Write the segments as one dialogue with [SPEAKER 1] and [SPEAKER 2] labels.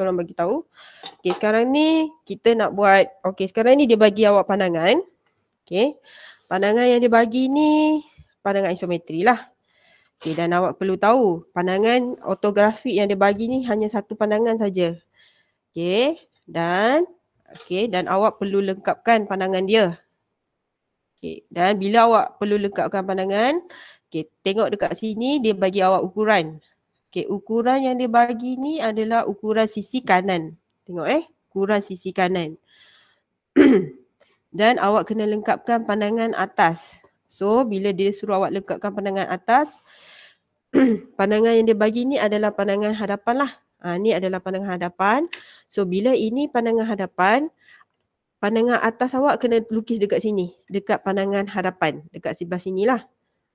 [SPEAKER 1] tolong bagi tahu. Okey, sekarang ni kita nak buat okey, sekarang ni dia bagi awak pandangan. Okey. Pandangan yang dia bagi ni pandangan isometri lah. Okey, dan awak perlu tahu pandangan ortografik yang dia bagi ni hanya satu pandangan saja. Okey, dan okey dan awak perlu lengkapkan pandangan dia. Okey, dan bila awak perlu lengkapkan pandangan, okey, tengok dekat sini dia bagi awak ukuran. Okey, ukuran yang dia bagi ni adalah ukuran sisi kanan. Tengok eh, ukuran sisi kanan. Dan awak kena lengkapkan pandangan atas. So, bila dia suruh awak lengkapkan pandangan atas, pandangan yang dia bagi ni adalah pandangan hadapan lah. Ha, ni adalah pandangan hadapan. So, bila ini pandangan hadapan, pandangan atas awak kena lukis dekat sini. Dekat pandangan hadapan. Dekat sebelah sini lah.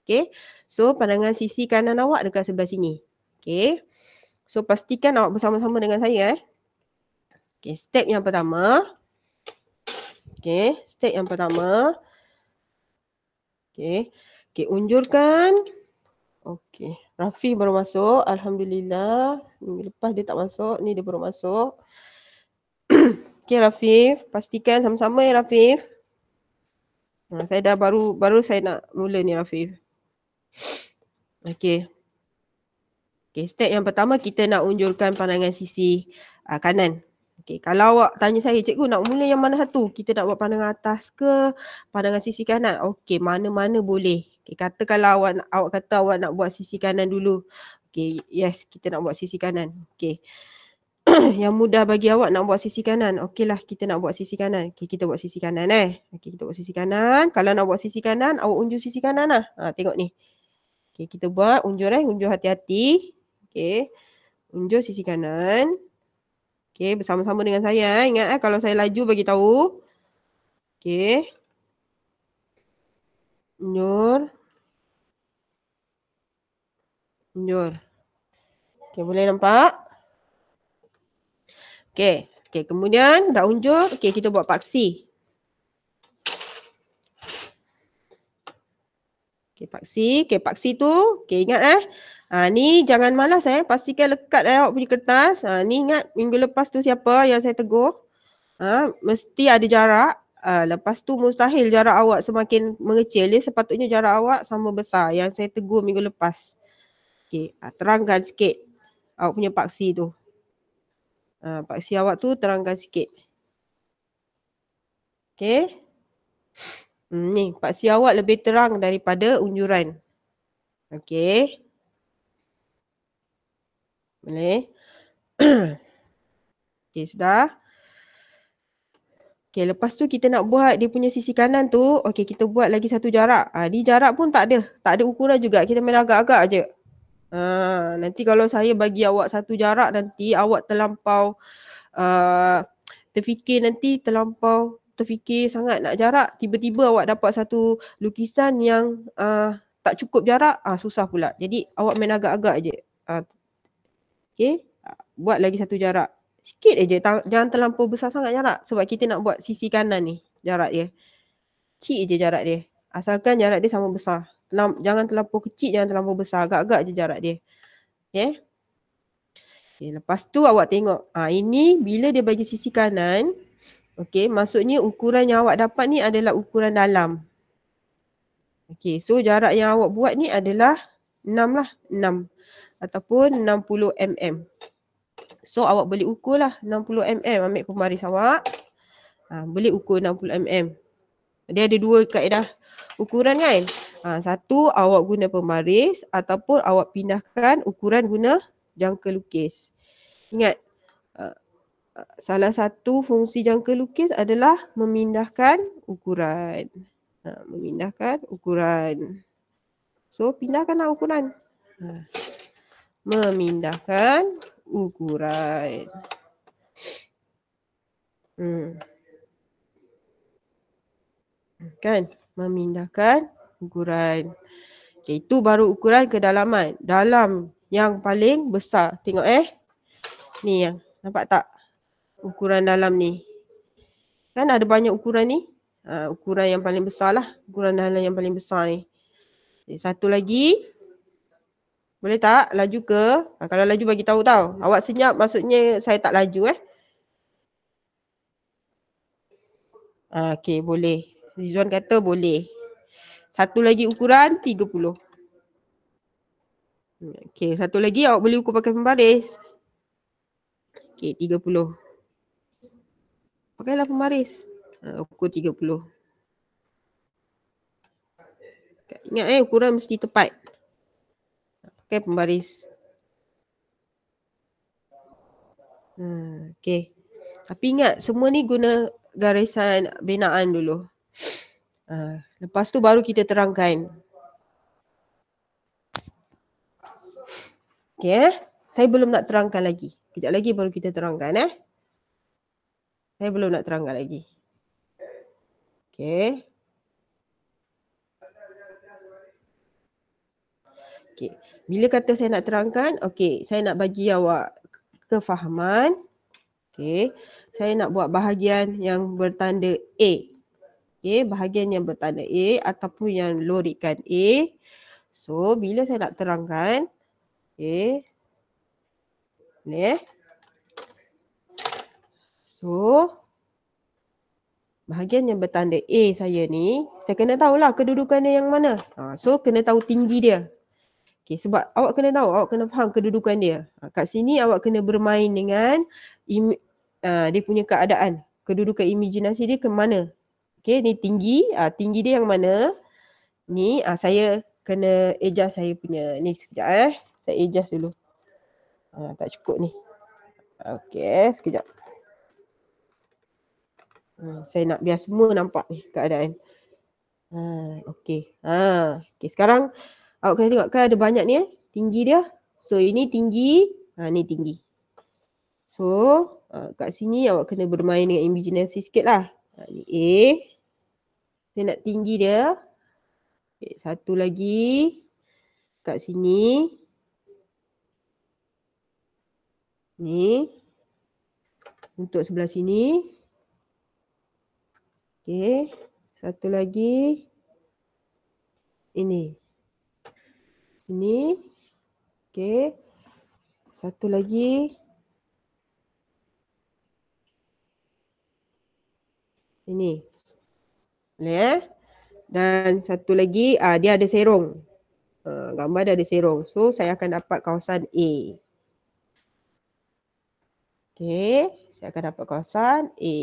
[SPEAKER 1] Okay. So, pandangan sisi kanan awak dekat sebelah sini. Okay. So pastikan awak bersama-sama dengan saya eh. Okay, step yang pertama. Okay, step yang pertama. Okay. Okay, unjurkan. Okay, Rafi baru masuk. Alhamdulillah. Minggu lepas dia tak masuk. Ni dia baru masuk. okay, Rafif. Pastikan sama-sama ya, Rafif. Ah, saya dah baru baru saya nak mula ni, Rafif. Okay. Okay, step yang pertama kita nak unjurkan pandangan sisi uh, kanan. Okay, kalau awak tanya saya, cikgu nak mula yang mana satu? Kita nak buat pandangan atas ke pandangan sisi kanan? Okey, mana-mana boleh. Okay, kata kalau awak, awak kata awak nak buat sisi kanan dulu. Okay, yes, kita nak buat sisi kanan. Okay. yang mudah bagi awak nak buat sisi kanan. Okeylah, kita nak buat sisi kanan. Okay, kita buat sisi kanan eh. Okay, kita buat sisi kanan. Kalau nak buat sisi kanan, awak unjur sisi kanan lah. Ha, tengok ni. Okay, kita buat unjur eh. Unjur hati-hati. Okey. Unjur sisi kanan. Okey, bersama-sama dengan saya eh. Ingat eh kalau saya laju bagi tahu. Okey. Unjur. Unjur. Okey, boleh nampak? Okey. Okey, kemudian dah unjur. Okey, kita buat paksi. Okey, paksi. Okey, paksi tu. Okey, ingat eh. Ha, ni jangan malas eh. Pastikan lekat eh awak punya kertas. Ha, ni ingat minggu lepas tu siapa yang saya tegur. Ha, mesti ada jarak. Ha, lepas tu mustahil jarak awak semakin mengecil. Dia sepatutnya jarak awak sama besar yang saya tegur minggu lepas. Okay. Ha, terangkan sikit awak punya paksi tu. Ha, paksi awak tu terangkan sikit. Okay. Hmm, ni paksi awak lebih terang daripada unjuran. Okay. Boleh? okay, sudah. Okay, lepas tu kita nak buat dia punya sisi kanan tu. Okay, kita buat lagi satu jarak. Ha, ni jarak pun tak ada. Tak ada ukuran juga. Kita main agak-agak je. Ha, nanti kalau saya bagi awak satu jarak nanti awak terlampau uh, terfikir nanti terlampau terfikir sangat nak jarak. Tiba-tiba awak dapat satu lukisan yang uh, tak cukup jarak. Ah, susah pula. Jadi awak main agak-agak je. Ha, Okay. Buat lagi satu jarak. Sikit aja. jangan terlampau besar sangat jarak. Sebab kita nak buat sisi kanan ni. Jarak dia. Kecil je jarak dia. Asalkan jarak dia sama besar. Lam- jangan terlampau kecil. Jangan terlampau besar. Agak-agak je jarak dia. Okay. Ya? okay. Lepas tu awak tengok. Ha, ini bila dia bagi sisi kanan. Okay. Maksudnya ukuran yang awak dapat ni adalah ukuran dalam. Okay. So jarak yang awak buat ni adalah 6 lah. 6 ataupun 60 mm. So awak boleh ukur lah 60 mm ambil pembaris awak. Ha, boleh ukur 60 mm. Dia ada dua kaedah ukuran kan. Ha, satu awak guna pembaris ataupun awak pindahkan ukuran guna jangka lukis. Ingat ha, ha, salah satu fungsi jangka lukis adalah memindahkan ukuran. Ha, memindahkan ukuran. So pindahkanlah ukuran. Ha memindahkan ukuran. Hmm. Kan? Memindahkan ukuran. Okay, itu baru ukuran kedalaman. Dalam yang paling besar. Tengok eh. Ni yang. Nampak tak? Ukuran dalam ni. Kan ada banyak ukuran ni. Uh, ukuran yang paling besar lah. Ukuran dalam yang paling besar ni. Okay, satu lagi. Boleh tak laju ke? Ha, kalau laju bagi tahu tau. Awak senyap maksudnya saya tak laju eh. Ha, okay boleh. Rizwan kata boleh. Satu lagi ukuran 30. Hmm, okay satu lagi awak boleh ukur pakai pembaris. Okay 30. Pakailah pembaris. Ha, ukur 30. Ingat eh ukuran mesti tepat. Okay, pembaris. Hmm, okey. Tapi ingat semua ni guna garisan binaan dulu. Uh, lepas tu baru kita terangkan. Okay. eh? saya belum nak terangkan lagi. Kita lagi baru kita terangkan eh. Saya belum nak terangkan lagi. Okay. Okey. Bila kata saya nak terangkan, okey, saya nak bagi awak kefahaman. Okey. Saya nak buat bahagian yang bertanda A. Okey, bahagian yang bertanda A ataupun yang lorikan A. So, bila saya nak terangkan, okey. Ni eh. So, bahagian yang bertanda A saya ni, saya kena tahulah kedudukan dia yang mana. Ha, so, kena tahu tinggi dia. Okay, sebab awak kena tahu, awak kena faham kedudukan dia. Ha, kat sini awak kena bermain dengan im, uh, dia punya keadaan. Kedudukan imajinasi dia ke mana. Okay, ni tinggi. Uh, tinggi dia yang mana. Ni uh, saya kena adjust saya punya. Ni sekejap eh. Saya adjust dulu. Uh, tak cukup ni. Okay, sekejap. Uh, saya nak biar semua nampak ni keadaan. Uh, okay. Uh, okay, sekarang. Okay. Awak ah, kena tengok kan ada banyak ni eh. Tinggi dia. So ini tinggi. Ha, ni tinggi. So ha, kat sini awak kena bermain dengan imaginasi sikit lah. Ha, ni A. Saya nak tinggi dia. Okay, satu lagi. Kat sini. Ni. Untuk sebelah sini. Okay. Satu lagi. Ini. Ini, Okey. Satu lagi. Ini. Boleh eh? Dan satu lagi uh, dia ada serong. Uh, gambar dia ada serong. So saya akan dapat kawasan A. Okey. Saya akan dapat kawasan A.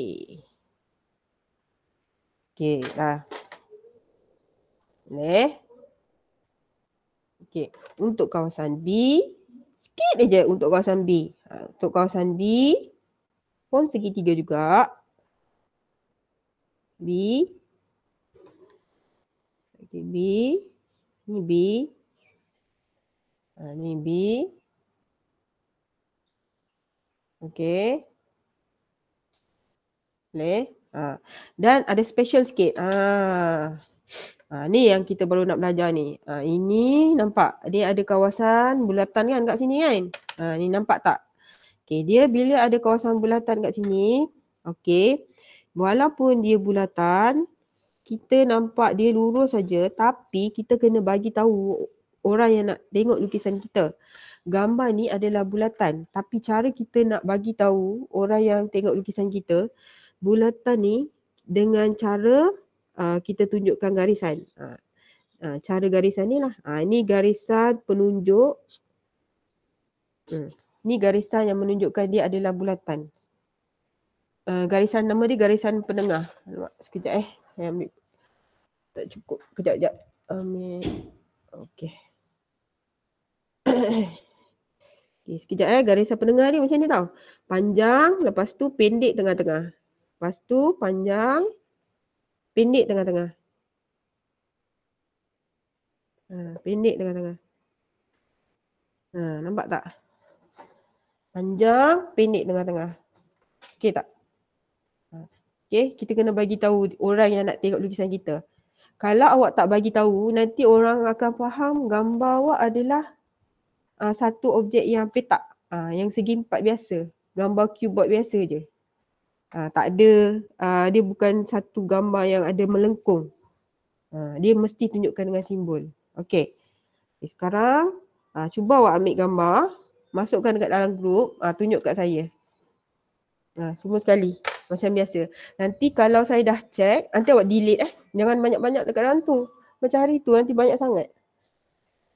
[SPEAKER 1] Okey. Dah. Boleh. Okey, untuk kawasan B, sikit aja untuk kawasan B. Ha, untuk kawasan B, pun segitiga juga. B. Okey, B. Ini B. Ha, ini B. Okey. Boleh? Ha. Dan ada special sikit. Haa. Uh, ni yang kita baru nak belajar ni. Uh, ini nampak? dia ada kawasan bulatan kan kat sini kan? Uh, ni nampak tak? Okay, dia bila ada kawasan bulatan kat sini, okay, walaupun dia bulatan, kita nampak dia lurus saja tapi kita kena bagi tahu orang yang nak tengok lukisan kita. Gambar ni adalah bulatan tapi cara kita nak bagi tahu orang yang tengok lukisan kita, bulatan ni dengan cara uh, kita tunjukkan garisan. Uh, uh, cara garisan ni lah. Uh, ni garisan penunjuk. Uh, ni garisan yang menunjukkan dia adalah bulatan. Uh, garisan nama dia garisan penengah. Sekejap eh. Saya ambil. Tak cukup. Kejap-kejap. Ambil. Okay. okay, sekejap eh. Garisan penengah ni macam ni tau. Panjang, lepas tu pendek tengah-tengah. Lepas tu panjang, Pendek tengah-tengah. Ha, pendek tengah-tengah. Ha, nampak tak? Panjang, pendek tengah-tengah. Okey tak? Ha, Okey, kita kena bagi tahu orang yang nak tengok lukisan kita. Kalau awak tak bagi tahu, nanti orang akan faham gambar awak adalah uh, satu objek yang petak. Uh, yang segi empat biasa. Gambar cuboid biasa je uh, tak ada uh, dia bukan satu gambar yang ada melengkung uh, dia mesti tunjukkan dengan simbol okey okay, eh, sekarang uh, cuba awak ambil gambar masukkan dekat dalam group uh, tunjuk kat saya uh, semua sekali macam biasa nanti kalau saya dah check nanti awak delete eh jangan banyak-banyak dekat dalam tu macam hari tu nanti banyak sangat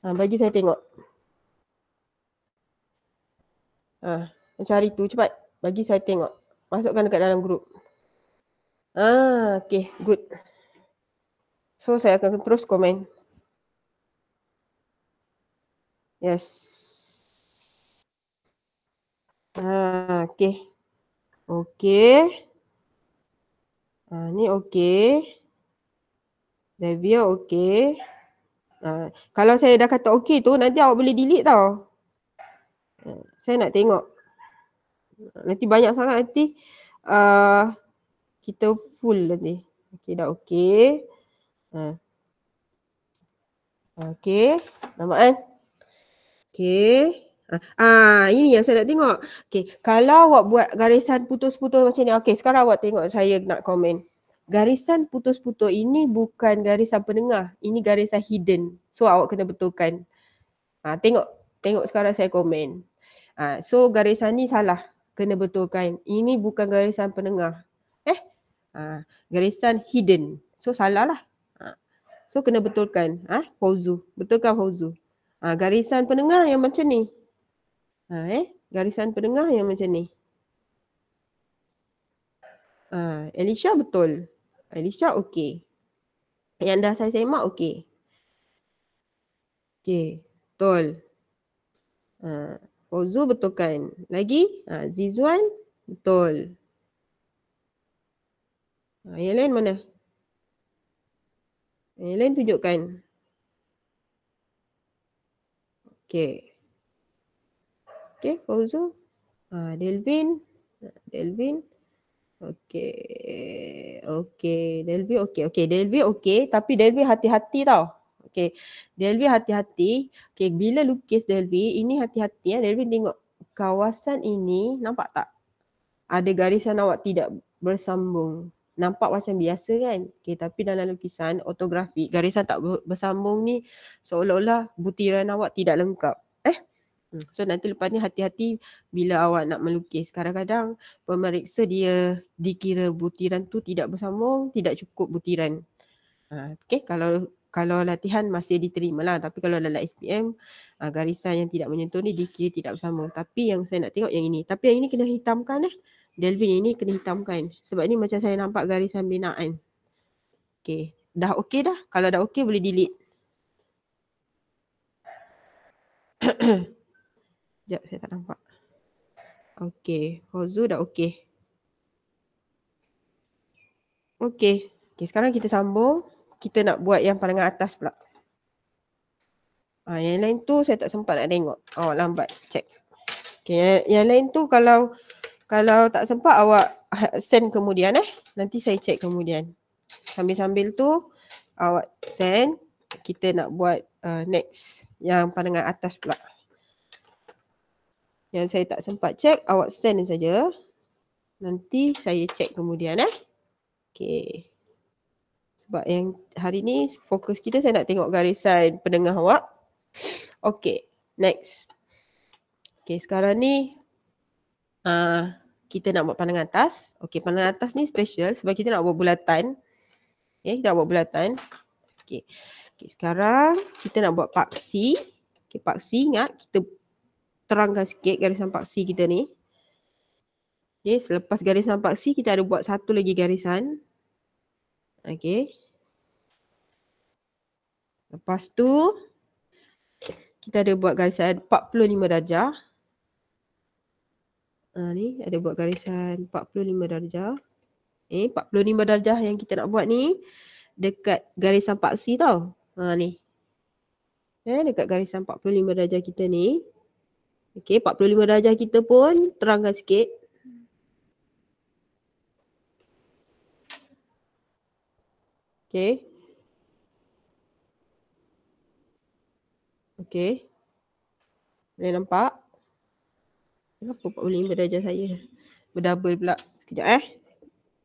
[SPEAKER 1] uh, bagi saya tengok Ah, uh, mencari tu cepat. Bagi saya tengok masukkan dekat dalam grup. Ah, okay, good. So saya akan terus komen. Yes. Ah, okay. Okay. Ah, ni okay. Davia okay. Ah, kalau saya dah kata okay tu nanti awak boleh delete tau. Ah, saya nak tengok. Nanti banyak sangat nanti uh, kita full nanti. Okey dah okey. Ha. Okey. Nampak kan? Okey. Ha. Ah, ini yang saya nak tengok. Okey, kalau awak buat garisan putus-putus macam ni. Okey, sekarang awak tengok saya nak komen. Garisan putus-putus ini bukan garisan penengah. Ini garisan hidden. So awak kena betulkan. Ah, tengok. Tengok sekarang saya komen. Ah, so garisan ni salah kena betulkan. Ini bukan garisan penengah. Eh? Ha, garisan hidden. So salah lah. Ha. So kena betulkan. Ah, ha? Fauzu. Betulkan Fauzu. Ha, garisan penengah yang macam ni. Ha, eh? Garisan penengah yang macam ni. Ha, Elisha betul. Elisha okey. Yang dah saya semak okey. Okey. Betul. Ha. Ozu oh, betul kan? Lagi? Ha, Zizwan? Betul. Ha, yang lain mana? Yang lain tunjukkan. Okay. Okay, Ozu. Ha, Delvin. Ha, Delvin. Okay. Okay, Delvin okay. Okay, Delvin okay. Tapi Delvin hati-hati tau. Okay. Delvi hati-hati. Okay. Bila lukis Delvi, ini hati-hati. Ya. Eh. Delvi tengok kawasan ini. Nampak tak? Ada garisan awak tidak bersambung. Nampak macam biasa kan? Okay. Tapi dalam lukisan otografi, garisan tak bersambung ni seolah-olah butiran awak tidak lengkap. Eh? Hmm. So nanti lepas ni hati-hati bila awak nak melukis. Kadang-kadang pemeriksa dia dikira butiran tu tidak bersambung, tidak cukup butiran. Uh, ha, okay, kalau kalau latihan masih diterima lah tapi kalau dalam SPM uh, ah, garisan yang tidak menyentuh ni dikira tidak bersama tapi yang saya nak tengok yang ini tapi yang ini kena hitamkan eh Delvin ini kena hitamkan sebab ni macam saya nampak garisan binaan Okay dah okey dah kalau dah okey boleh delete Sekejap saya tak nampak Okay Fozu dah okey Okay Okay, sekarang kita sambung kita nak buat yang paling atas pula. Ha, yang lain tu saya tak sempat nak tengok. Awak lambat. Check. Okay, yang, yang lain tu kalau kalau tak sempat awak send kemudian eh. Nanti saya check kemudian. Sambil-sambil tu awak send kita nak buat uh, next yang pandangan atas pula. Yang saya tak sempat check awak send saja. Nanti saya check kemudian eh. Okay. Sebab yang hari ni fokus kita saya nak tengok garisan pendengar awak. Okay, next. Okay, sekarang ni uh, kita nak buat pandangan atas. Okay, pandangan atas ni special sebab kita nak buat bulatan. Okay, kita nak buat bulatan. Okay. okay, sekarang kita nak buat paksi. Okay, paksi ingat kita terangkan sikit garisan paksi kita ni. Okay, selepas garisan paksi kita ada buat satu lagi garisan. Okay. Lepas tu kita ada buat garisan 45 darjah. Ha, ni ada buat garisan 45 darjah. Eh 45 darjah yang kita nak buat ni dekat garisan paksi tau. Ha ni. Eh dekat garisan 45 darjah kita ni. Okey 45 darjah kita pun terangkan sikit. Okay. Okay. Boleh nampak? Kenapa 45 darjah saya berdouble pula? Sekejap eh.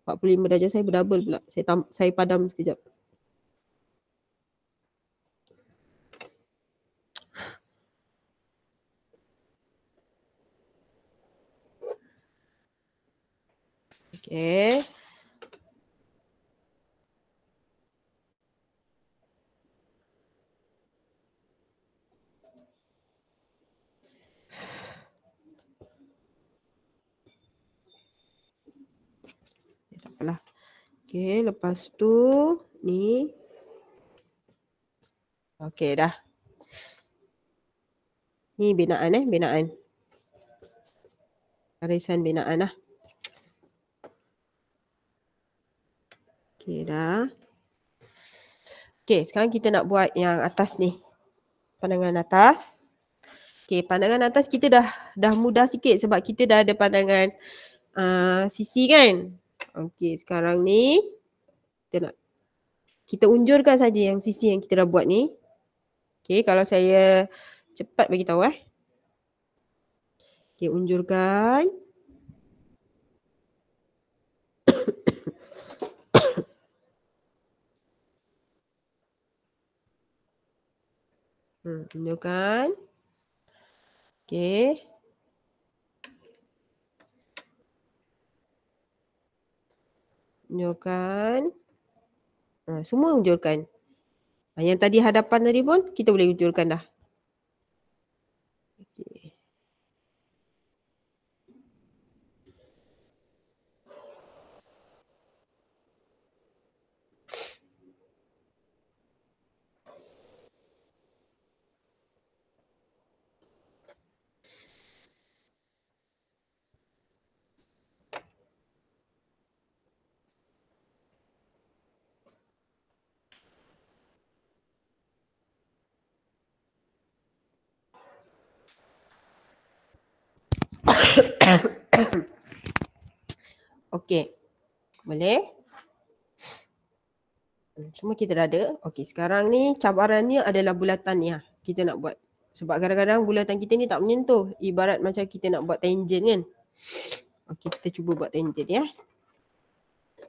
[SPEAKER 1] 45 darjah saya berdouble pula. Saya, tam- saya padam sekejap. Okay. Okey, lepas tu ni Okey dah. Ni binaan eh, binaan. Garisan binaan lah. Okey dah. Okey, sekarang kita nak buat yang atas ni. Pandangan atas. Okey, pandangan atas kita dah dah mudah sikit sebab kita dah ada pandangan uh, sisi kan. Okey sekarang ni kita nak kita unjurkan saja yang sisi yang kita dah buat ni. Okey kalau saya cepat bagi tahu eh. Okey unjurkan. hmm, unjurkan. Okey. unjurkan. Ha, ah, semua unjurkan. Ah, yang tadi hadapan tadi pun kita boleh unjurkan dah. Okey. Boleh? Semua kita dah ada. Okey, sekarang ni cabarannya adalah bulatan ni lah. Kita nak buat. Sebab kadang-kadang bulatan kita ni tak menyentuh. Ibarat macam kita nak buat tangent kan. Okey, kita cuba buat tangent ya.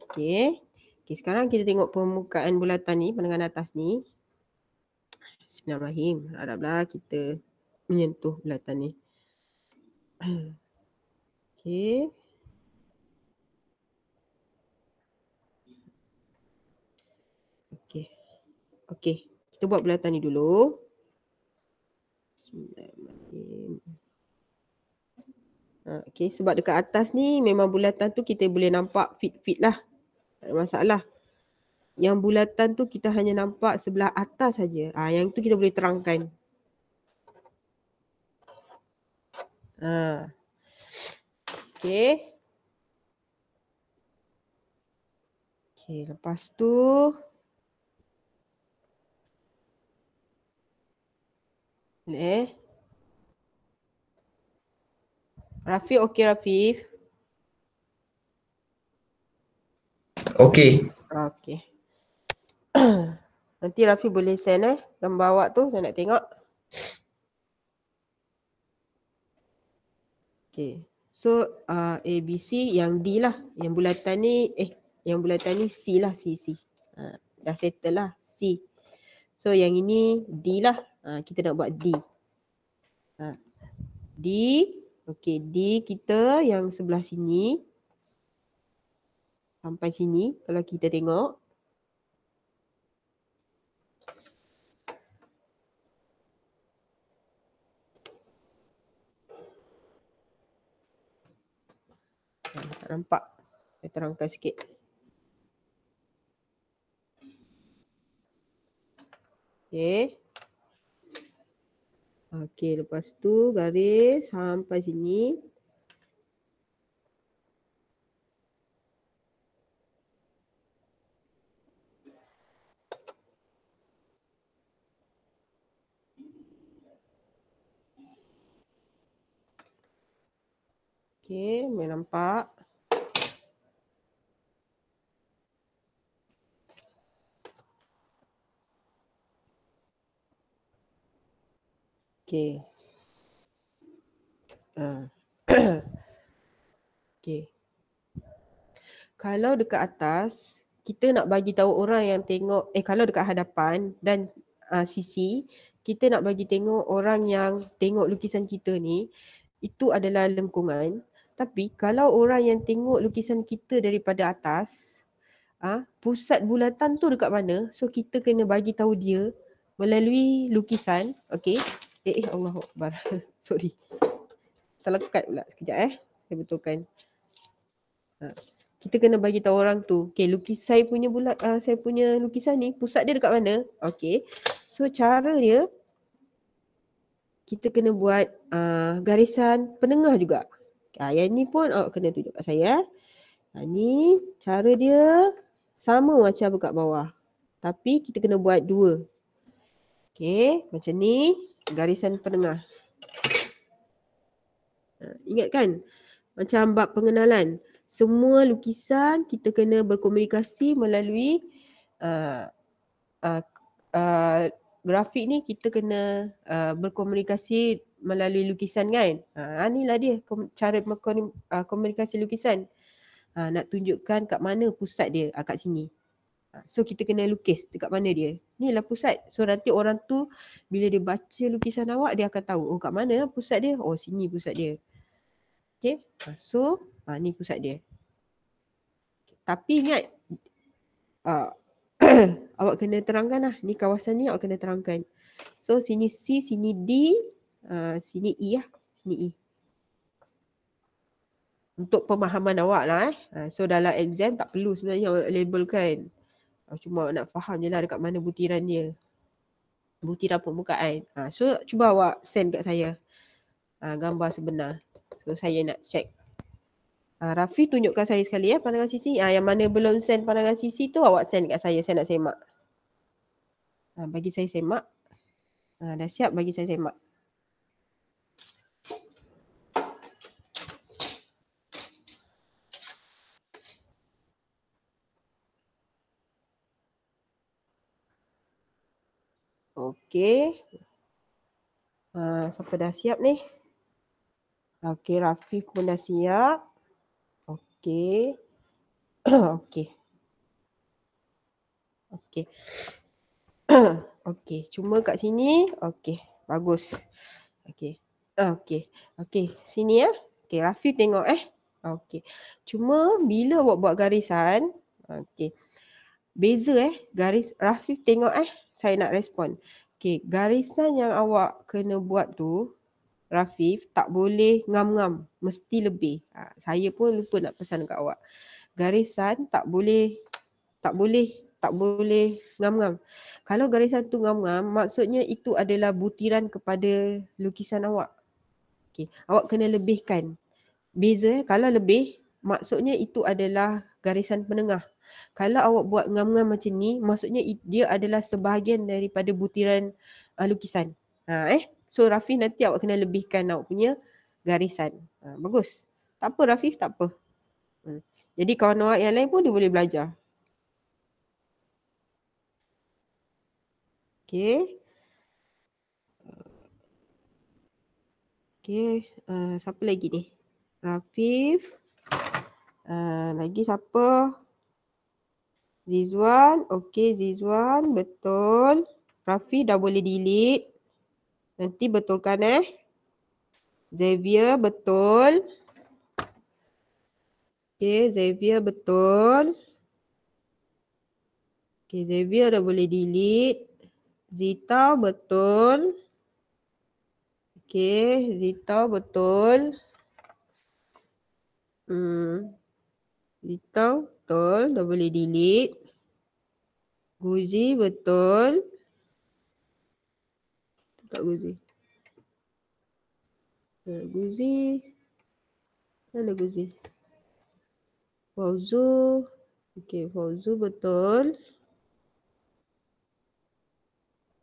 [SPEAKER 1] Okey. Okey, sekarang kita tengok permukaan bulatan ni, pandangan atas ni. Bismillahirrahmanirrahim. harap kita menyentuh bulatan ni. Okey. Okey, kita buat bulatan ni dulu. Bismillahirrahmanirrahim. Ha, sebab dekat atas ni memang bulatan tu kita boleh nampak fit-fit lah. Tak ada masalah. Yang bulatan tu kita hanya nampak sebelah atas saja. Ah, yang tu kita boleh terangkan. Ha. Okay. Okay, lepas tu Eh. Rafif okey Rafif. Okey. Okey. Nanti Rafi boleh send eh gambar awak tu saya nak tengok. Okey. So uh, A B C yang D lah. Yang bulatan ni eh yang bulatan ni C lah C C. Uh, dah settle lah C. So yang ini D lah. Ah, kita nak buat D. Ha. D, okey D kita yang sebelah sini sampai sini kalau kita tengok ah, Tak nampak. Saya terangkan sikit. Okay. Okey, lepas tu garis sampai sini. Okey, boleh nampak. Okay. Ah. okay. Kalau dekat atas, kita nak bagi tahu orang yang tengok, eh kalau dekat hadapan dan uh, sisi, kita nak bagi tengok orang yang tengok lukisan kita ni, itu adalah lengkungan. Tapi kalau orang yang tengok lukisan kita daripada atas, ah uh, pusat bulatan tu dekat mana? So kita kena bagi tahu dia melalui lukisan, okay? Eh, eh Allah Akbar. Sorry. Salah cut pula sekejap eh. Saya betulkan. Ha. Kita kena bagi tahu orang tu. Okay, lukis saya punya bulat, uh, ah, saya punya lukisan ni, pusat dia dekat mana? Okay. So, cara dia, kita kena buat uh, garisan penengah juga. Ha, yang ni pun awak kena tunjuk kat saya. Eh. Ha, ni cara dia sama macam dekat bawah. Tapi kita kena buat dua. Okay, macam ni garisan penengah. Ha, Ingat kan? Macam bab pengenalan. Semua lukisan kita kena berkomunikasi melalui uh, uh, uh, grafik ni kita kena uh, berkomunikasi melalui lukisan kan? Ha, ha, lah uh, inilah dia cara mekon- komunikasi lukisan. Uh, nak tunjukkan kat mana pusat dia uh, kat sini. so kita kena lukis dekat mana dia ni lah pusat. So nanti orang tu bila dia baca lukisan awak dia akan tahu oh kat mana pusat dia. Oh sini pusat dia. Okay. So ha, ni pusat dia. Tapi ingat uh, awak kena terangkan lah. Ni kawasan ni awak kena terangkan. So sini C, sini D, uh, sini E lah. Sini E. Untuk pemahaman awak lah eh. Ah, so dalam exam tak perlu sebenarnya awak labelkan. Aku ah, cuma nak faham je lah dekat mana butiran dia. Butiran permukaan. Ah, ha, so cuba awak send kat saya. Ha, gambar sebenar. So saya nak check. Ha, Rafi tunjukkan saya sekali ya pandangan sisi. Ha, yang mana belum send pandangan sisi tu awak send kat saya. Saya nak semak. Ha, bagi saya semak. Ha, dah siap bagi saya semak. Okey, Uh, siapa dah siap ni? Okey, Rafif pun dah siap. Okey, okey, okey, okey. cuma kat sini. okey, bagus. Okey, okey, okey. Sini ya. Okey, Okay, Rafif tengok eh. Okey, Cuma bila awak buat garisan, okey, Beza eh garis Rafif tengok eh saya nak respon. Okay, garisan yang awak kena buat tu, Rafif, tak boleh ngam-ngam. Mesti lebih. Ha, saya pun lupa nak pesan kat awak. Garisan tak boleh, tak boleh, tak boleh ngam-ngam. Kalau garisan tu ngam-ngam, maksudnya itu adalah butiran kepada lukisan awak. Okay, awak kena lebihkan. Beza, kalau lebih, maksudnya itu adalah garisan penengah. Kalau awak buat ngam-ngam macam ni, maksudnya dia adalah sebahagian daripada butiran uh, lukisan. Ha eh. So Rafif nanti awak kena lebihkan awak punya garisan. Ha, bagus. Tak apa Rafif, tak apa. Ha. Jadi kawan awak yang lain pun dia boleh belajar. Okay. Okay, uh, siapa lagi ni? Rafif. Uh, lagi siapa? Zizwan. Okey Zizwan. Betul. Rafi dah boleh delete. Nanti betulkan eh. Xavier betul. Okey Xavier betul. Okey Xavier dah boleh delete. Zita betul. Okey Zita betul. Hmm. Zita betul betul. Dah boleh delete. Guzi betul. Tak Guzi. Guzi. Mana Guzi? Fauzu. Okay, Fauzu betul.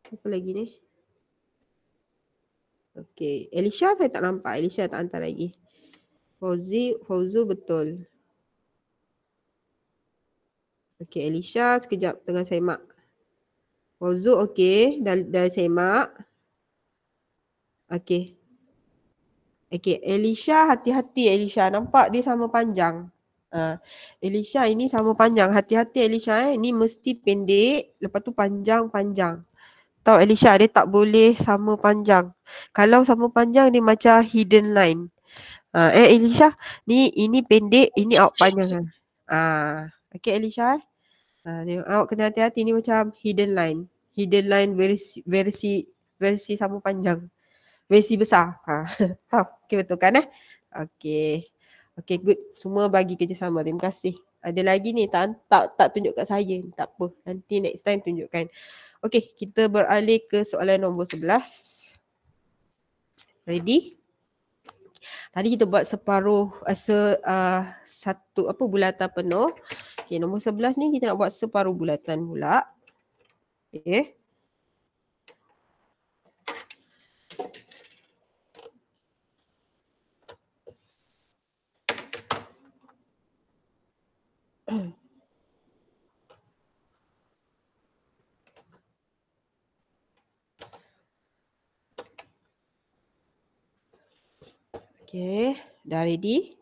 [SPEAKER 1] Apa lagi ni? Okay, Elisha saya tak nampak. Elisha tak hantar lagi. Fauzi, Fauzu betul. Okey, Alicia sekejap tengah saya mak. Wazu, okey, dah, dah saya mak. Okey. Okey, Alicia hati-hati Alicia. Nampak dia sama panjang. Uh, Alicia ini sama panjang. Hati-hati Alicia eh. Ini mesti pendek. Lepas tu panjang-panjang. Tahu Alicia dia tak boleh sama panjang. Kalau sama panjang dia macam hidden line. Uh, eh Alicia ni ini pendek ini out panjang. Ah, eh. uh, ha. okay Alicia eh. Uh, awak kena hati-hati ni macam hidden line. Hidden line versi versi versi sama panjang. Versi besar. Ha. ha. Okay, betul kan eh? Okay. Okay good. Semua bagi kerjasama. Terima kasih. Ada lagi ni tak, tak, tak tunjuk kat saya. Tak apa. Nanti next time tunjukkan. Okay kita beralih ke soalan nombor sebelas. Ready? Tadi kita buat separuh uh, se, uh, satu apa bulatan penuh. Okey, nombor sebelas ni kita nak buat separuh bulatan pula. Okey. Okay, dah ready.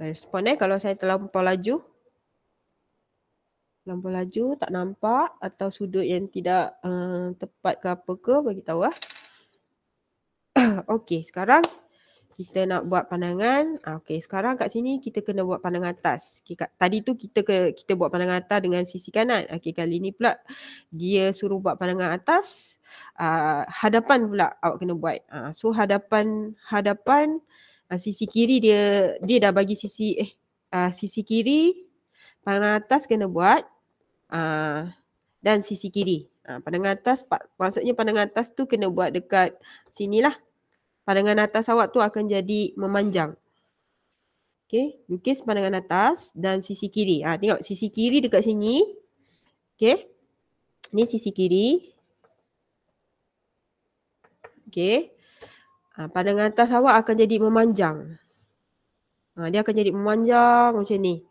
[SPEAKER 1] Respon eh kalau saya terlampau laju lampu laju tak nampak atau sudut yang tidak uh, tepat ke apa ke bagi tahu lah. okey, sekarang kita nak buat pandangan. Ah, okey, sekarang kat sini kita kena buat pandangan atas. Okay, tadi tu kita ke, kita buat pandangan atas dengan sisi kanan. Okey, kali ni pula dia suruh buat pandangan atas. Uh, hadapan pula awak kena buat. Uh, so hadapan hadapan uh, sisi kiri dia dia dah bagi sisi eh uh, sisi kiri pandangan atas kena buat. Ah, dan sisi kiri. Uh, pandangan atas, pa- maksudnya pandangan atas tu kena buat dekat sini lah. Pandangan atas awak tu akan jadi memanjang. Okay, lukis pandangan atas dan sisi kiri. Ha, tengok sisi kiri dekat sini. Okay, ni sisi kiri. Okay, ha, pandangan atas awak akan jadi memanjang. Ha, dia akan jadi memanjang macam ni.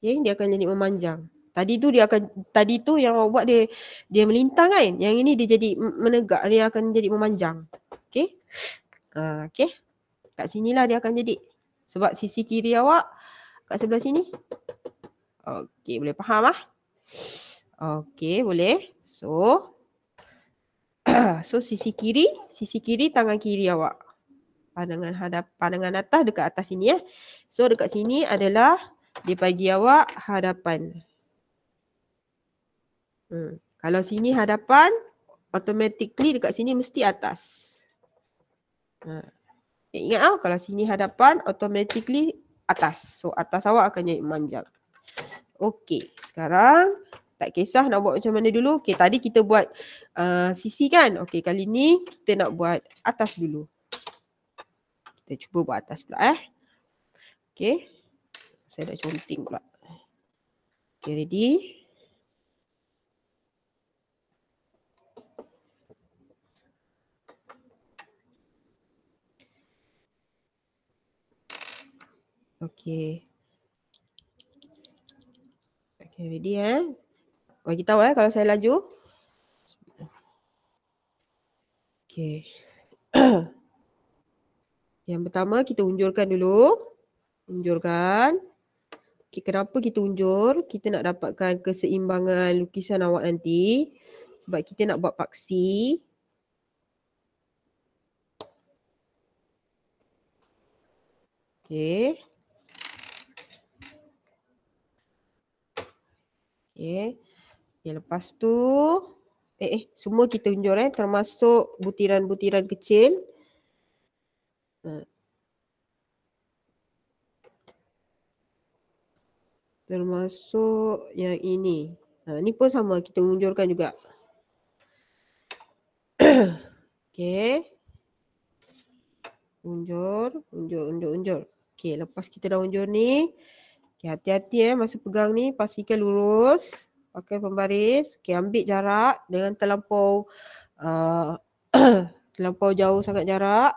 [SPEAKER 1] Okay, dia akan jadi memanjang. Tadi tu dia akan tadi tu yang awak buat dia dia melintang kan. Yang ini dia jadi menegak dia akan jadi memanjang. Okey. Ha uh, okey. Kat sinilah dia akan jadi sebab sisi kiri awak kat sebelah sini. Okey, boleh faham ah? Okey, boleh. So so sisi kiri, sisi kiri tangan kiri awak. Pandangan hadap pandangan atas dekat atas sini eh. So dekat sini adalah dia bagi awak hadapan. Hmm. Kalau sini hadapan, automatically dekat sini mesti atas. Hmm. Ya, ingat tau, kalau sini hadapan, automatically atas. So atas awak akan jadi manjang. Okey, sekarang tak kisah nak buat macam mana dulu. Okey, tadi kita buat uh, sisi kan? Okey, kali ni kita nak buat atas dulu. Kita cuba buat atas pula eh. Okay. Saya dah conting pula. Okay, ready? Okey, okey, ready eh? Bagi tahu eh kalau saya laju. Okey, Yang pertama kita unjurkan dulu. Unjurkan. Okay, kenapa kita unjur? Kita nak dapatkan keseimbangan lukisan awak nanti. Sebab kita nak buat paksi. Okay. Okey. Yang lepas tu eh, eh semua kita unjur eh termasuk butiran-butiran kecil. Ha. Termasuk yang ini. Ha, ni pun sama kita unjurkan juga. Okey. Unjur, unjur, unjur, unjur. Okey, lepas kita dah unjur ni, Okey, hati-hati eh masa pegang ni pastikan lurus, pakai pembaris, okey ambil jarak dengan terlampau uh, terlampau jauh sangat jarak.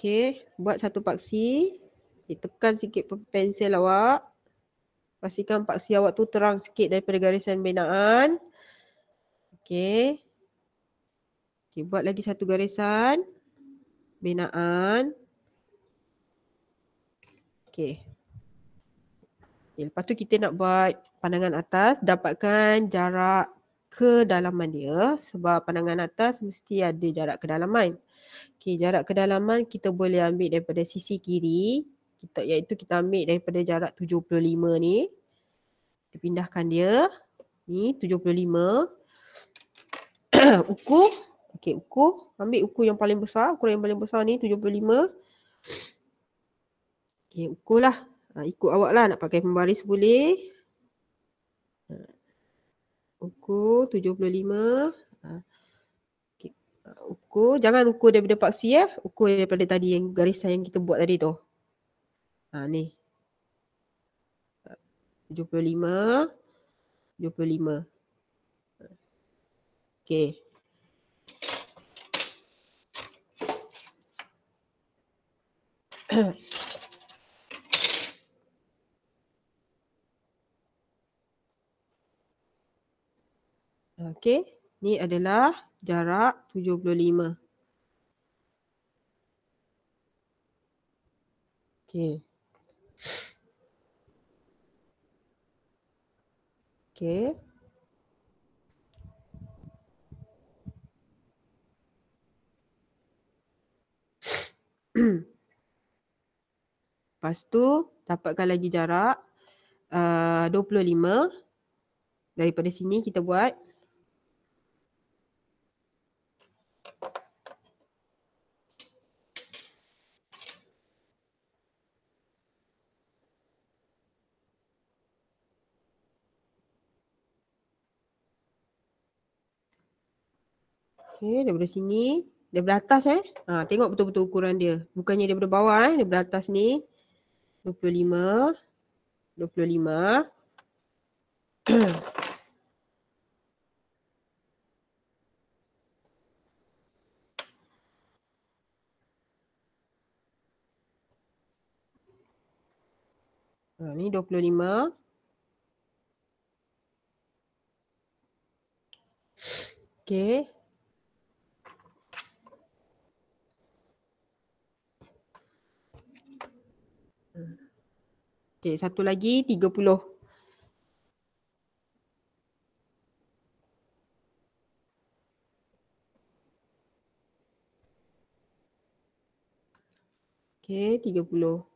[SPEAKER 1] Okey, buat satu paksi. Okay, tekan sikit pensel awak. Pastikan paksi awak tu terang sikit daripada garisan binaan. Okey. Okey, buat lagi satu garisan binaan. Okay. okay. Lepas tu kita nak buat pandangan atas dapatkan jarak kedalaman dia sebab pandangan atas mesti ada jarak kedalaman. Okay jarak kedalaman kita boleh ambil daripada sisi kiri kita, iaitu kita ambil daripada jarak 75 ni. Kita pindahkan dia. Ni 75. ukur. Okay ukur. Ambil ukur yang paling besar. Ukur yang paling besar ni 75. Okey, ya, ukur lah. Ha, ikut awak lah nak pakai pembaris boleh. Ha. Ukur 75. Ha. Okay. Ha, ukur, jangan ukur daripada paksi ya. Ukur daripada tadi yang garis yang kita buat tadi tu. Ha, ni. 75. Ha, 75. Okey. Okay. Okey, ni adalah jarak 75. Okey. Okey. Lepas tu dapatkan lagi jarak uh, 25 daripada sini kita buat Okey, daripada sini, daripada atas eh. Ha, tengok betul-betul ukuran dia. Bukannya daripada bawah eh, daripada atas ni. 25, 25. Ha, ni 25. Okay. Okey, satu lagi 30. Okey, 30.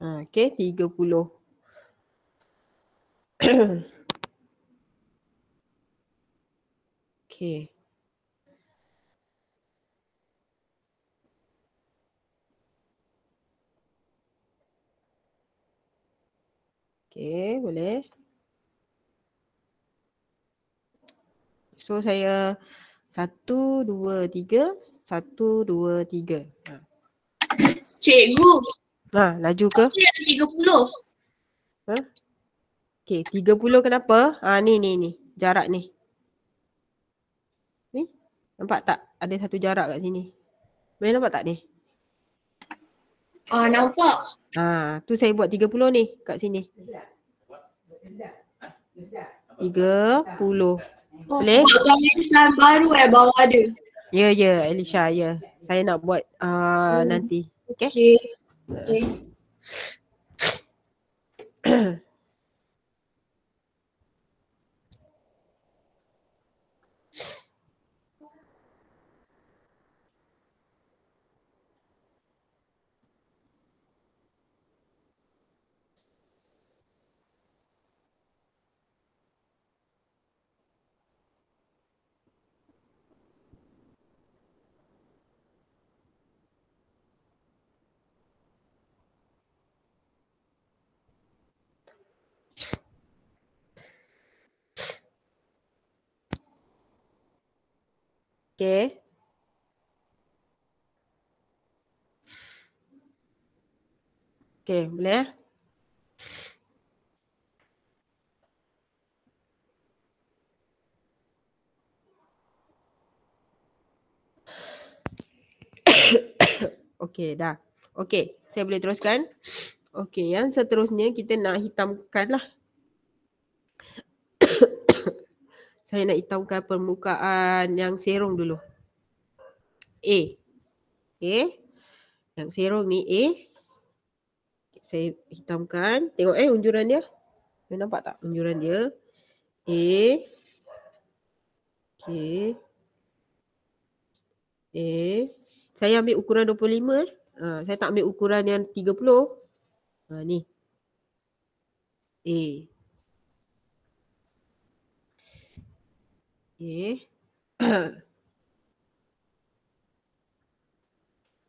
[SPEAKER 1] Ah, okey, 30. Okay. Okay, boleh. So saya satu, dua, tiga. Satu, dua, tiga. Ha. Cikgu. Ha, laju ke? Tiga puluh. Ha? Okay, tiga puluh kenapa? Ha, ni, ni, ni. Jarak ni. Nampak tak? Ada satu jarak kat sini. Boleh nampak tak ni?
[SPEAKER 2] Ah, nampak.
[SPEAKER 1] Ha, ah, tu saya buat 30 ni kat sini. 30. Boleh? Tulisan baru eh bawa ada. Ya, ya, yeah, Elisha, ya. Saya nak buat uh, hmm. nanti. Okay? Okay. okay. Okay, okay, ¿le? Okay, dah. Okay, saya boleh teruskan. Okay, yang seterusnya kita nak hitamkan lah. saya nak hitamkan permukaan yang serong dulu. A. Okay. Yang serong ni A. Saya hitamkan. Tengok eh unjuran dia. Saya nampak tak unjuran dia? A. Okay. A. Saya ambil ukuran 25. Uh, eh. ha, saya tak ambil ukuran yang 30. Uh, ha, ni. A. Okey.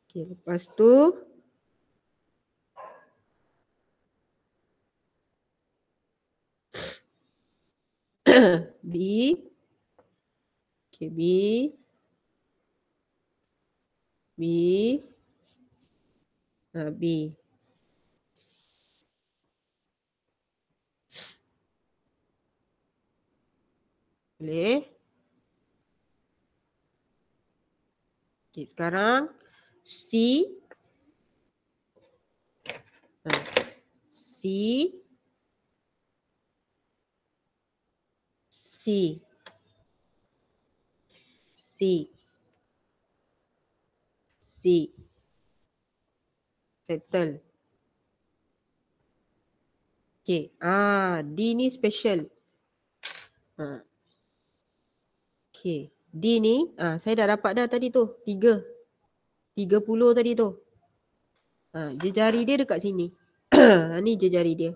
[SPEAKER 1] Okey, lepas tu B Okey, B B Ha, B Boleh Okey, sekarang C ha, C C C C Settle Okay, ah, D ni special ah. Ha. Okay D ni ha, saya dah dapat dah tadi tu. Tiga. Tiga puluh tadi tu. Ha, jejari dia dekat sini. ha, ni jejari dia.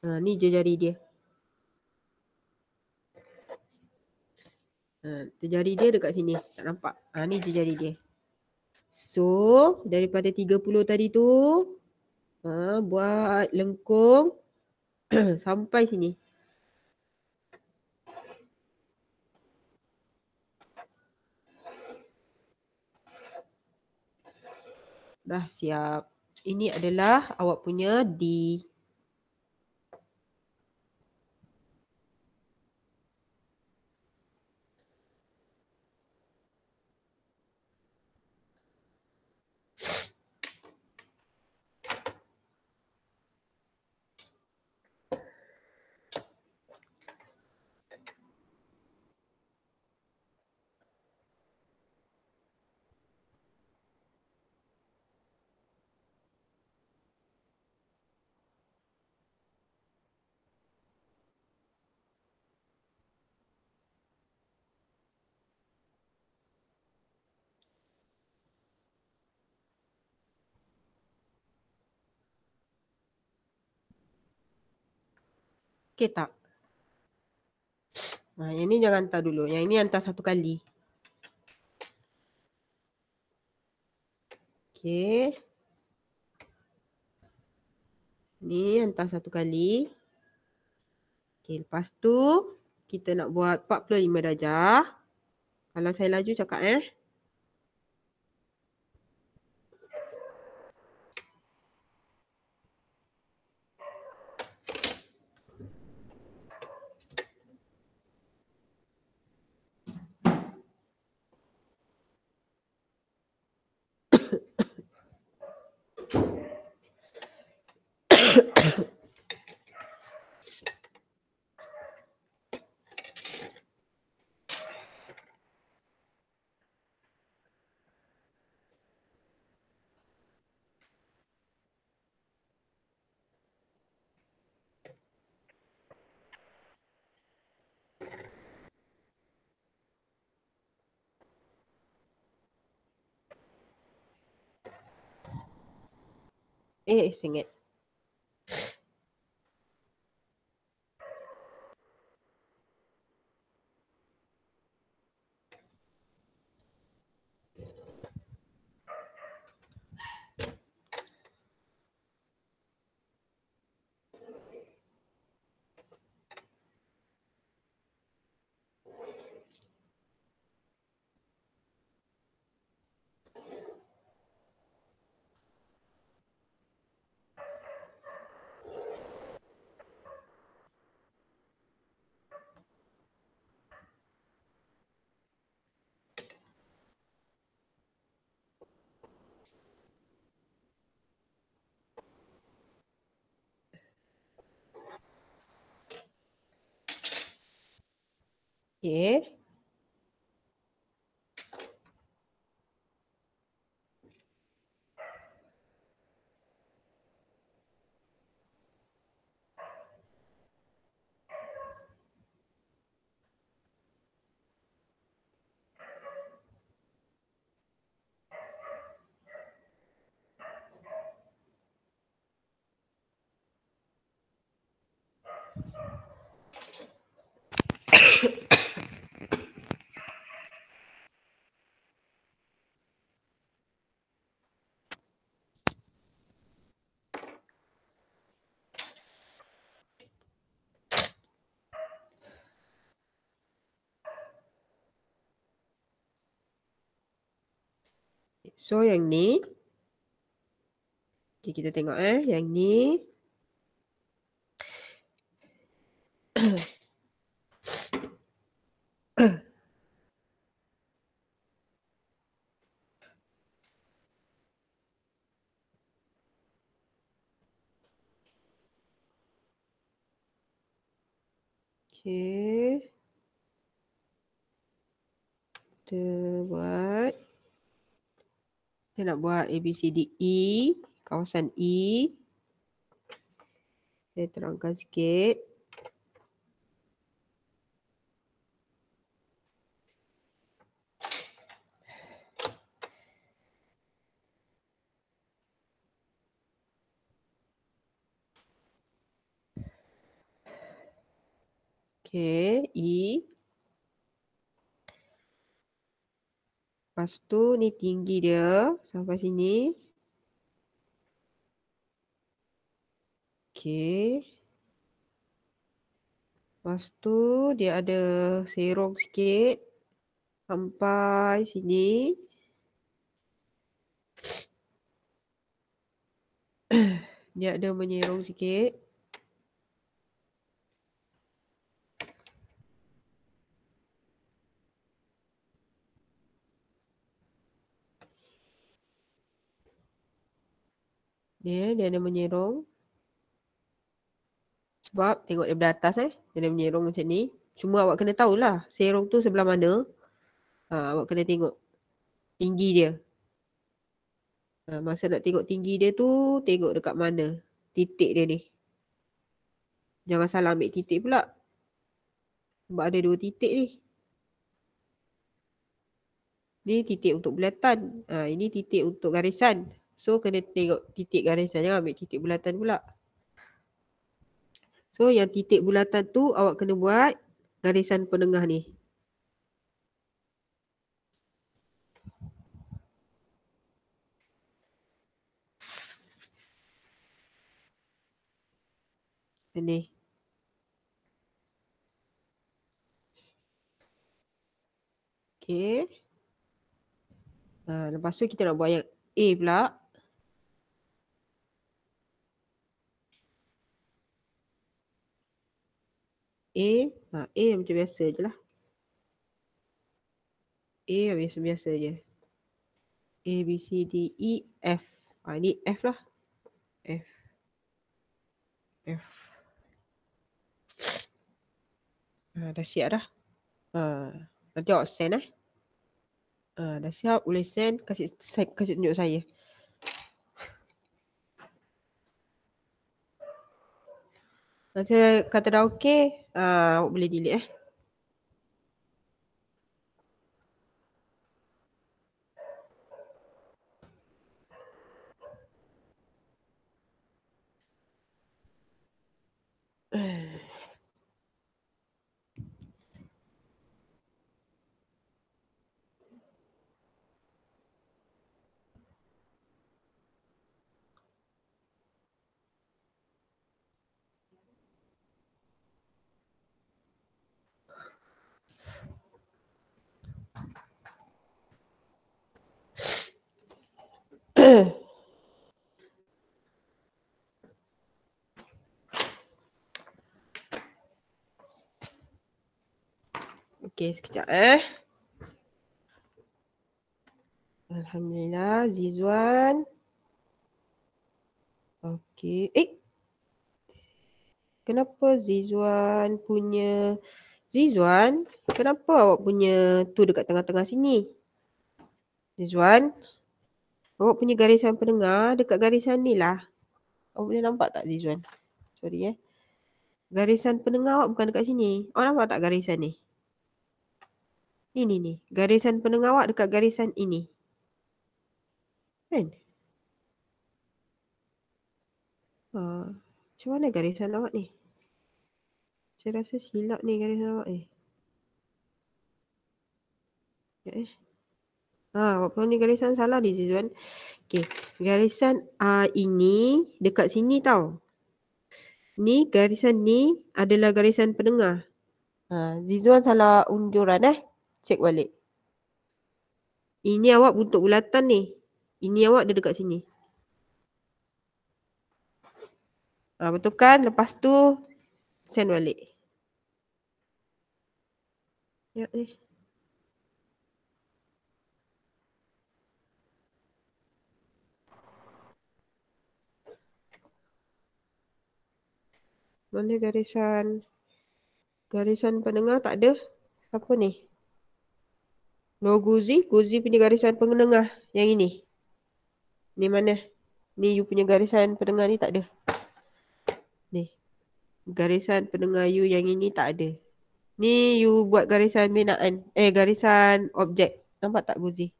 [SPEAKER 1] Ha, ni jejari dia. Ha, jejari dia dekat sini. Tak nampak. Ha, ni jejari dia. So daripada tiga puluh tadi tu ha, buat lengkung sampai sini. Dah siap. Ini adalah awak punya di Okey tak? Nah, ha, yang ni jangan hantar dulu. Yang ini hantar satu kali. Okey. Ni hantar satu kali. Okey, lepas tu kita nak buat 45 darjah. Kalau saya laju cakap eh. 哎，行，哎。here So yang ni okay, kita tengok eh yang ni Okay. Kita buat saya nak buat ABCDE, kawasan E. Saya terangkan sikit. Okay, E. Lepas tu ni tinggi dia sampai sini. Okay. Lepas tu dia ada serong sikit sampai sini. dia ada menyerong sikit. Dia dia ada menyerong. Sebab tengok dia atas eh. Dia ada menyerong macam ni. Cuma awak kena tahulah serong tu sebelah mana. Ha, awak kena tengok tinggi dia. Ha, masa nak tengok tinggi dia tu tengok dekat mana titik dia ni. Jangan salah ambil titik pula. Sebab ada dua titik ni. Ni titik untuk bulatan. Ha, ini titik untuk garisan. So kena tengok titik garis saja ambil titik bulatan pula. So yang titik bulatan tu awak kena buat garisan penengah ni. Ini. Okay. Ha, lepas tu kita nak buat yang A pula. A, ha, A macam biasa je lah. A biasa-biasa je. A, B, C, D, E, F. Ha, ini F lah. F. F. Ha, dah siap dah. Ha, nanti awak send eh. Ha, dah siap. Boleh send. Kasih, kasih tunjuk saya. Kata kata dah okey, uh, boleh delete eh. Okay, sekejap eh. Alhamdulillah, Zizwan. Okay, Eh. Kenapa Zizwan punya Zizwan, kenapa awak punya tu dekat tengah-tengah sini? Zizwan, Awak punya garisan pendengar dekat garisan ni lah. Awak boleh nampak tak Zizuan? Sorry eh. Garisan pendengar awak bukan dekat sini. Awak nampak tak garisan ni? Ni ni ni. Garisan pendengar awak dekat garisan ini. Kan? Uh, macam mana garisan awak ni? Saya rasa silap ni garisan awak ni. Ya, eh. Ha, waktu ni garisan salah ni Zizuan. Okay. Garisan uh, ini dekat sini tau. Ni garisan ni adalah garisan penengah. Ha, Zizuan salah unjuran eh. Cek balik. Ini awak untuk bulatan ni. Ini awak ada dekat sini. Ha, betul kan? Lepas tu send balik. Ya, eh. Mana garisan? Garisan pendengar tak ada. Apa ni? No Guzi. Guzi punya garisan pendengar. Yang ini. Ni mana? Ni you punya garisan pendengar ni tak ada. Ni. Garisan pendengar you yang ini tak ada. Ni you buat garisan binaan. Eh garisan objek. Nampak tak Guzi?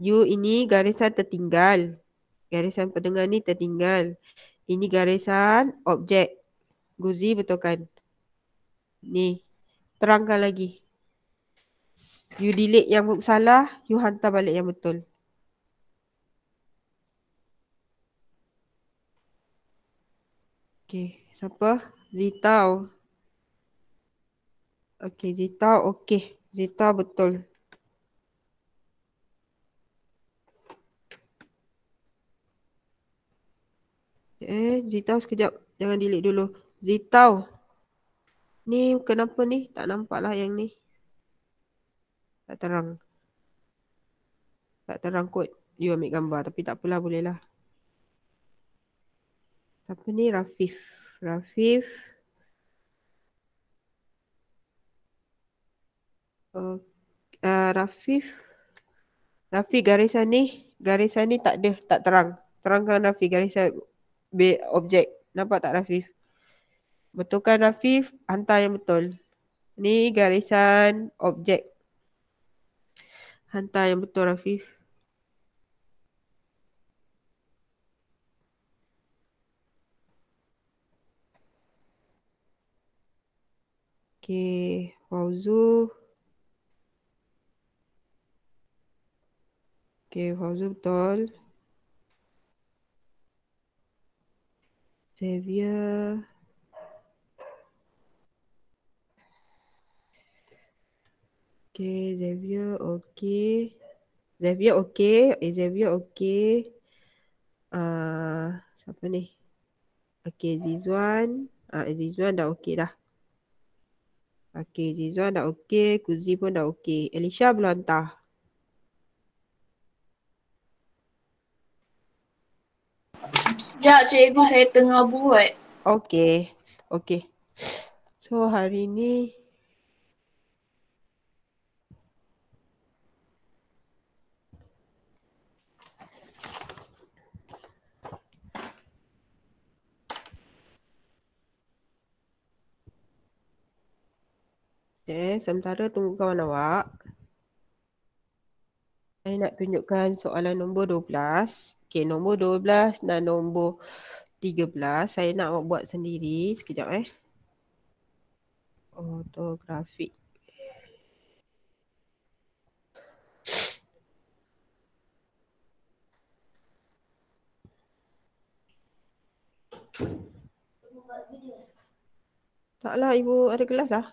[SPEAKER 1] You ini garisan tertinggal. Garisan pendengar ni tertinggal. Ini garisan objek. Guzi betul kan? Ni. Terangkan lagi. You delete yang salah, you hantar balik yang betul. Okay. Siapa? Zita. Oh. Okay. Zita okay. Zita betul. Eh, Zita sekejap. Jangan delete dulu. Zitau. Ni kenapa ni? Tak nampak lah yang ni. Tak terang. Tak terang kot. You ambil gambar. Tapi tak apalah boleh lah. Siapa ni? Rafif. Rafif. Uh, Rafif. Rafif garisan ni. Garisan ni tak ada. Tak terang. Terangkan Rafif garisan objek. Nampak tak Rafif? Betulkan Rafif, hantar yang betul. Ni garisan objek. Hantar yang betul Rafif. Okay, Fauzu. Okay, Fauzu betul. Xavier. Okay, Xavier okay. Xavier okay. Eh, Xavier okay. Uh, ah, siapa ni? Okay, Zizuan. Uh, ah, eh, Zizuan dah okay dah. Okay, Zizuan dah okay. Kuzi pun dah okay. Alicia belum hantar. Sekejap cikgu saya tengah buat. Okay. Okay. So hari ni Okay, eh, sementara tunggu kawan awak. Saya nak tunjukkan soalan nombor 12. Okay, nombor 12 dan nombor 13. Saya nak awak buat sendiri. Sekejap eh. Autografik. Taklah ibu ada kelas lah.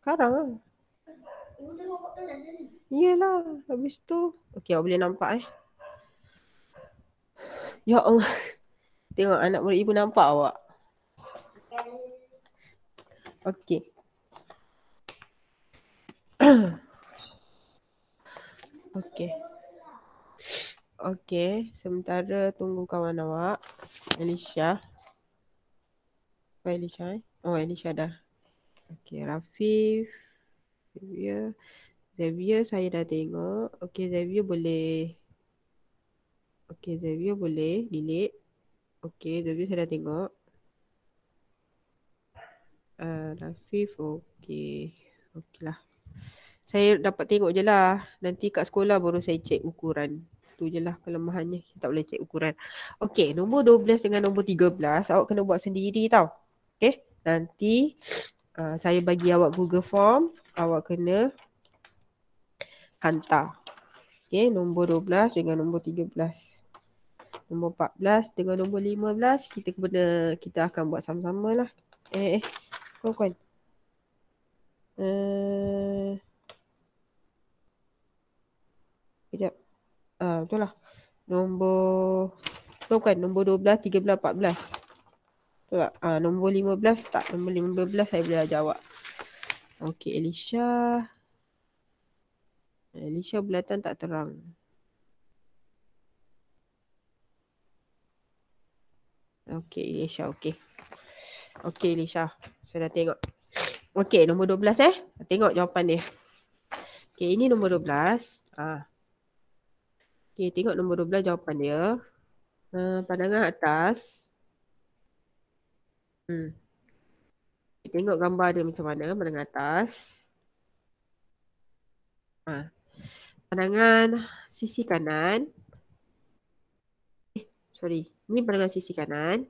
[SPEAKER 1] Sekarang lah. Yelah. Habis tu. Okay awak boleh nampak eh. Ya Allah. Tengok anak murid ibu nampak awak. Okay. okay. Okay. Sementara tunggu kawan awak. Alicia. Baik Alicia eh. Oh Alicia dah Okey, Rafif. Xavier. Xavier saya dah tengok. Okey, Xavier boleh. okey, Xavier boleh delete. Okey, Xavier saya dah tengok. Uh, Rafif, okey, okey lah. Saya dapat tengok je lah. Nanti kat sekolah baru saya cek ukuran. Tu je lah kelemahannya. Kita tak boleh cek ukuran. Okey, nombor 12 dengan nombor 13. Awak kena buat sendiri tau. Okey, nanti uh, saya bagi awak Google Form, awak kena hantar. Okey, nombor 12 dengan nombor 13. Nombor 14 dengan nombor 15 kita kena kita akan buat sama-sama lah. Eh, eh, kau kan. Uh, eh, kejap. uh, ah, betul lah. Nombor kau kan nombor 12, 13, 14. Tak, lah. ah, nombor 15 tak. Nombor 15 saya boleh jawab. Okey, Elisha. Elisha belatan tak terang. Okey, Elisha. Okey. Okey, Elisha. Saya dah tengok. Okey, nombor 12 eh. Tengok jawapan dia. Okey, ini nombor 12. Ah. Okey, tengok nombor 12 jawapan dia. Uh, pandangan atas. Hmm. Tengok gambar dia macam mana menang atas. Ha. Pandangan sisi kanan. Eh, sorry. Ini pandangan sisi kanan.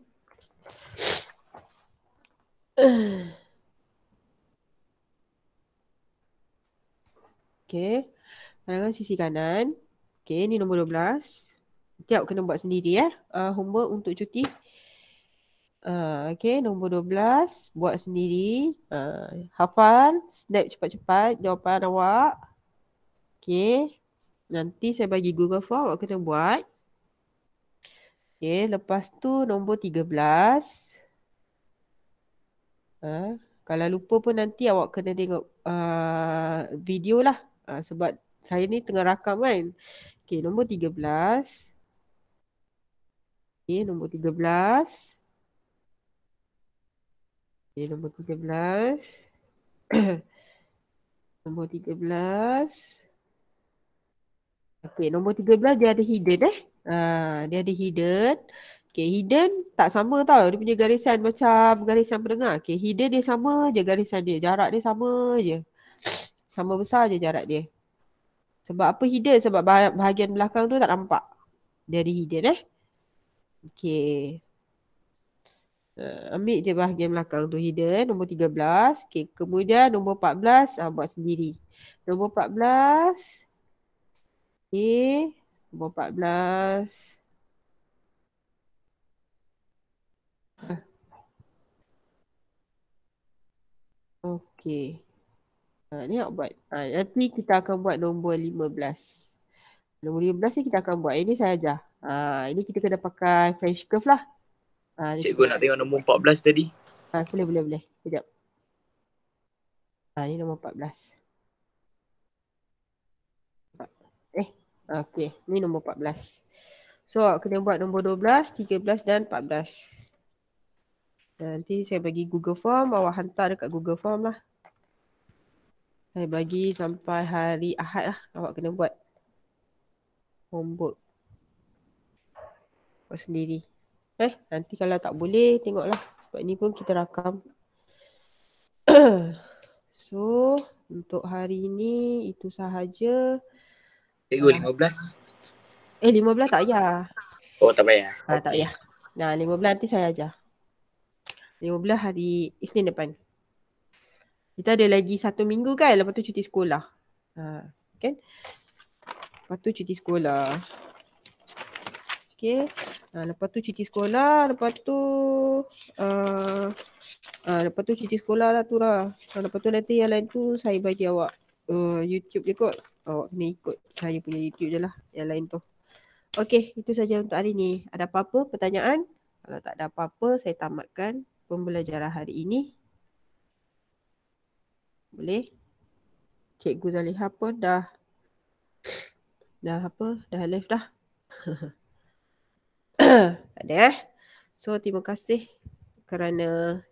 [SPEAKER 1] Okay. Pandangan sisi kanan. Okay, ni nombor 12. Tiap kena buat sendiri ya. Eh. Uh, homework untuk cuti Ah, okay, nombor 12 Buat sendiri uh, Hafal, snap cepat-cepat Jawapan awak Okay, nanti saya bagi Google Form awak kena buat Okay, lepas tu Nombor 13 Uh, ah, kalau lupa pun nanti awak kena tengok uh, video lah uh, Sebab saya ni tengah rakam kan Okay nombor 13 Okay nombor 13 Okay, nombor belas, nombor tiga belas. Okey, nombor tiga belas dia ada hidden eh. Uh, dia ada hidden. Okey, hidden tak sama tau. Dia punya garisan macam garisan pendengar. Okey, hidden dia sama je garisan dia. Jarak dia sama je. Sama besar je jarak dia. Sebab apa hidden? Sebab bahagian belakang tu tak nampak. Dia ada hidden eh. Okey uh, ambil je bahagian belakang tu hidden nombor 13 okey kemudian nombor 14 uh, ah, buat sendiri nombor 14 okey nombor 14 Okey. Ha, ni nak buat. Ha, nanti kita akan buat nombor lima belas Nombor lima belas ni kita akan buat. Ini saya ajar. Ha, ini kita kena pakai French curve lah. Uh, Cikgu nak tengok nombor 14 tadi. Ha, uh, boleh boleh boleh. Sekejap. Ha, uh, ni nombor 14. Eh, okey. Ni nombor 14. So, awak kena buat nombor 12, 13 dan 14. Nanti saya bagi Google Form, awak hantar dekat Google Form lah. Saya bagi sampai hari Ahad lah awak kena buat homework. Buat sendiri. Eh, nanti kalau tak boleh tengoklah. Sebab ni pun kita rakam. so, untuk hari ni itu sahaja. Cikgu 15. Ah. Eh 15 tak payah. Oh tak payah. Ha, tak payah. Nah 15 nanti saya ajar. 15 hari Isnin depan. Kita ada lagi satu minggu kan lepas tu cuti sekolah. Ha, kan? Lepas tu cuti sekolah. Okay, Uh, ah, lepas tu cuti sekolah, lepas tu uh, uh, lepas tu cuti sekolah lah tu lah. Uh, lepas tu nanti yang lain tu saya bagi awak uh, YouTube je kot. Awak kena ikut saya punya YouTube je lah yang lain tu. Okay, itu saja untuk hari ni. Ada apa-apa pertanyaan? Kalau tak ada apa-apa, saya tamatkan pembelajaran hari ini. Boleh? Cikgu Zaliha pun dah dah apa? Dah left dah. 呵呵。ada eh. So terima kasih kerana